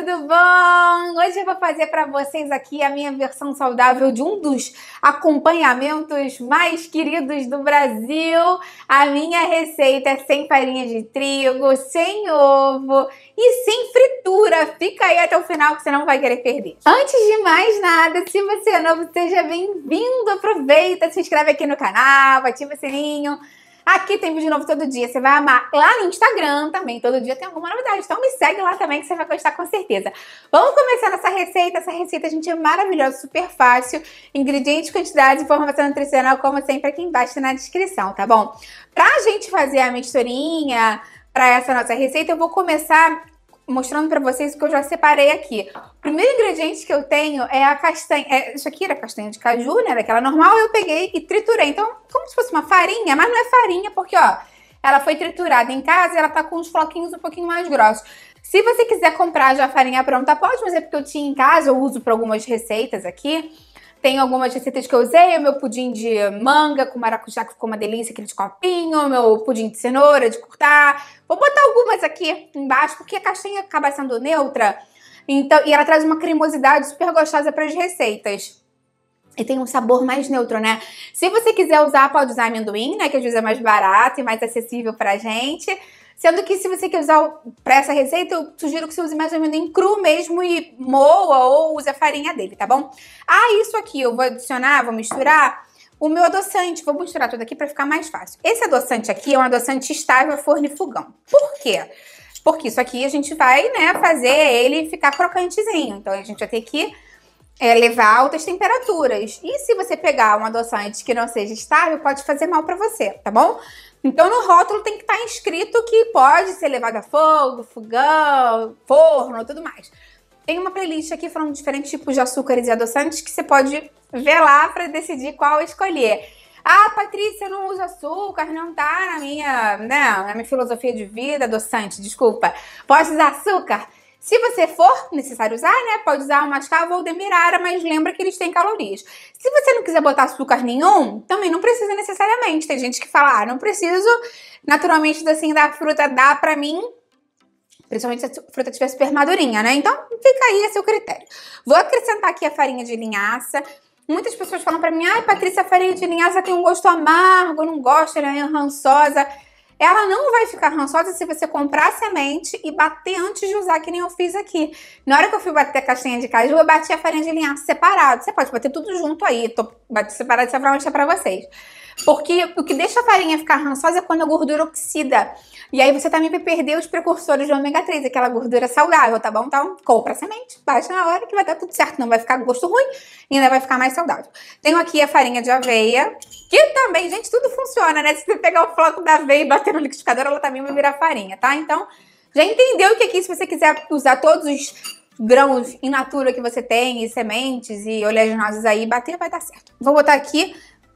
tudo bom? Hoje eu vou fazer para vocês aqui a minha versão saudável de um dos acompanhamentos mais queridos do Brasil. A minha receita é sem farinha de trigo, sem ovo e sem fritura. Fica aí até o final que você não vai querer perder. Antes de mais nada, se você é novo, seja bem-vindo. Aproveita, se inscreve aqui no canal, ativa o sininho Aqui tem vídeo novo todo dia, você vai amar. Lá no Instagram também, todo dia tem alguma novidade. Então me segue lá também que você vai gostar com certeza. Vamos começar nossa receita. Essa receita, gente, é maravilhosa, super fácil. Ingredientes, quantidade, informação nutricional, como sempre, aqui embaixo na descrição, tá bom? Pra gente fazer a misturinha, para essa nossa receita, eu vou começar mostrando para vocês o que eu já separei aqui. O primeiro ingrediente que eu tenho é a castanha, é, isso aqui era castanha de caju, né, daquela normal, eu peguei e triturei. Então, como se fosse uma farinha, mas não é farinha, porque, ó, ela foi triturada em casa e ela tá com uns floquinhos um pouquinho mais grossos. Se você quiser comprar já farinha pronta, pode, mas é porque eu tinha em casa, eu uso para algumas receitas aqui. Tem algumas receitas que eu usei, o meu pudim de manga com maracujá, que ficou uma delícia, aquele de copinho, meu pudim de cenoura, de cortar. Vou botar algumas aqui embaixo, porque a caixinha acaba sendo neutra. Então, e ela traz uma cremosidade super gostosa para as receitas. E tem um sabor mais neutro, né? Se você quiser usar, pode usar amendoim, né? Que às vezes é mais barato e mais acessível pra gente. Sendo que se você quer usar para essa receita, eu sugiro que você use mais ou menos em cru mesmo e moa ou use a farinha dele, tá bom? Ah, isso aqui eu vou adicionar, vou misturar o meu adoçante. Vou misturar tudo aqui para ficar mais fácil. Esse adoçante aqui é um adoçante estável a forno e fogão. Por quê? Porque isso aqui a gente vai, né, fazer ele ficar crocantezinho. Então a gente vai ter que é, levar altas temperaturas. E se você pegar um adoçante que não seja estável, pode fazer mal para você, tá bom? Então no rótulo tem que estar tá escrito que pode ser levado a fogo, fogão, forno, tudo mais. Tem uma playlist aqui falando de diferentes tipos de açúcares e adoçantes que você pode ver lá para decidir qual escolher. Ah, Patrícia, não usa açúcar, não tá na minha, né, na minha filosofia de vida, adoçante, desculpa. Pode usar açúcar? Se você for necessário usar, né, pode usar uma escava ou demerara, mas lembra que eles têm calorias. Se você não quiser botar açúcar nenhum, também não precisa necessariamente. Tem gente que fala, ah, não preciso, naturalmente, assim, da fruta dá pra mim, Principalmente se a fruta estiver super madurinha, né? Então, fica aí a seu é critério. Vou acrescentar aqui a farinha de linhaça. Muitas pessoas falam para mim, ai, Patrícia, a farinha de linhaça tem um gosto amargo, não gosto, ela é rançosa. Ela não vai ficar rançosa se você comprar a semente e bater antes de usar, que nem eu fiz aqui. Na hora que eu fui bater a castanha de caju, eu bati a farinha de linhaça separado. Você pode bater tudo junto aí, bate separado de safrão mostrar para vocês. Porque o que deixa a farinha ficar rançosa é quando a gordura oxida. E aí você também vai perder os precursores de ômega 3, aquela gordura saudável, tá bom? Então, compra a semente, baixa na hora que vai dar tudo certo. Não vai ficar gosto ruim e ainda vai ficar mais saudável. Tenho aqui a farinha de aveia, que também, gente, tudo funciona, né? Se você pegar o floco da aveia e bater no liquidificador, ela também vai virar farinha, tá? Então, já entendeu o que é se você quiser usar todos os grãos in natura que você tem, e sementes e oleaginosas aí, bater vai dar certo. Vou botar aqui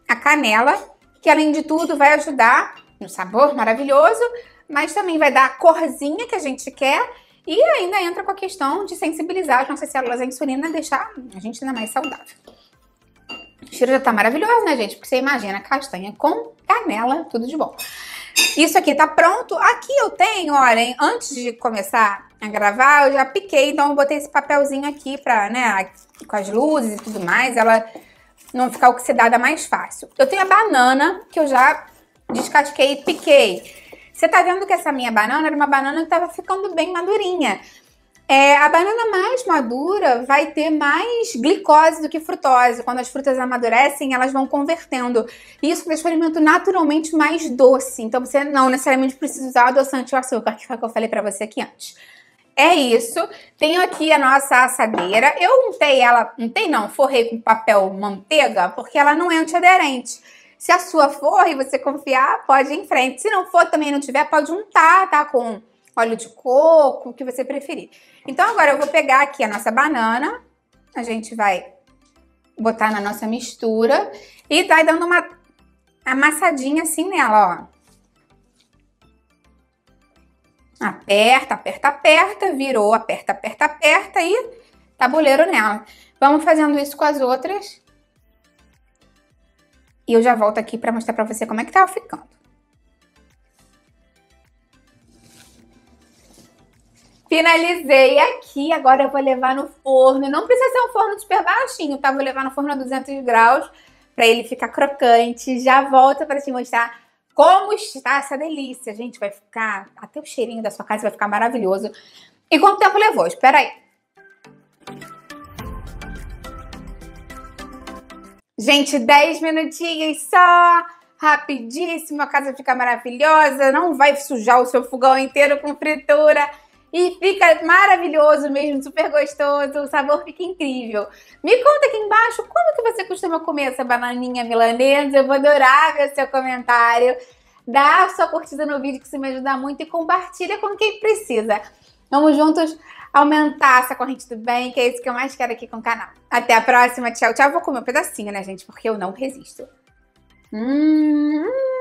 a canela, que além de tudo vai ajudar no sabor maravilhoso, mas também vai dar a corzinha que a gente quer e ainda entra com a questão de sensibilizar as nossas células à insulina, deixar a gente ainda mais saudável. O cheiro já tá maravilhoso, né, gente? Porque você imagina castanha com canela, tudo de bom. Isso aqui tá pronto. Aqui eu tenho, olha, hein, antes de começar a gravar, eu já piquei, então eu botei esse papelzinho aqui pra, né, com as luzes e tudo mais, ela não ficar oxidada mais fácil. Eu tenho a banana que eu já descasquei e piquei. Você tá vendo que essa minha banana era uma banana que tava ficando bem madurinha. É, a banana mais madura vai ter mais glicose do que frutose. Quando as frutas amadurecem, elas vão convertendo. E isso deixa o alimento naturalmente mais doce. Então você não necessariamente precisa usar adoçante ou açúcar, que foi o que eu falei para você aqui antes. É isso. Tenho aqui a nossa assadeira. Eu untei ela, untei não, forrei com papel manteiga, porque ela não é antiaderente. Se a sua for e você confiar, pode ir em frente. Se não for, também não tiver, pode untar, tá? Com óleo de coco, o que você preferir. Então agora eu vou pegar aqui a nossa banana, a gente vai botar na nossa mistura e vai dando uma amassadinha assim nela, ó. Aperta, aperta, aperta, virou, aperta, aperta, aperta e tabuleiro nela. Vamos fazendo isso com as outras. E eu já volto aqui para mostrar para você como é que tá ficando. Finalizei aqui, agora eu vou levar no forno. Não precisa ser um forno super baixinho, tá? Vou levar no forno a 200 graus para ele ficar crocante. Já volto para te mostrar como está essa delícia, gente. Vai ficar, até o cheirinho da sua casa vai ficar maravilhoso. E quanto tempo levou? Espera aí. Gente, 10 minutinhos só, rapidíssimo, a casa fica maravilhosa, não vai sujar o seu fogão inteiro com fritura. E fica maravilhoso mesmo, super gostoso, o sabor fica incrível. Me conta aqui embaixo como que você costuma comer essa bananinha milanesa. Eu vou adorar ver o seu comentário. Dá sua curtida no vídeo que isso me ajuda muito e compartilha com quem precisa. Vamos juntos aumentar essa corrente do bem, que é isso que eu mais quero aqui com o canal. Até a próxima, tchau, tchau. Vou comer um pedacinho, né, gente? Porque eu não resisto. Hum... hum.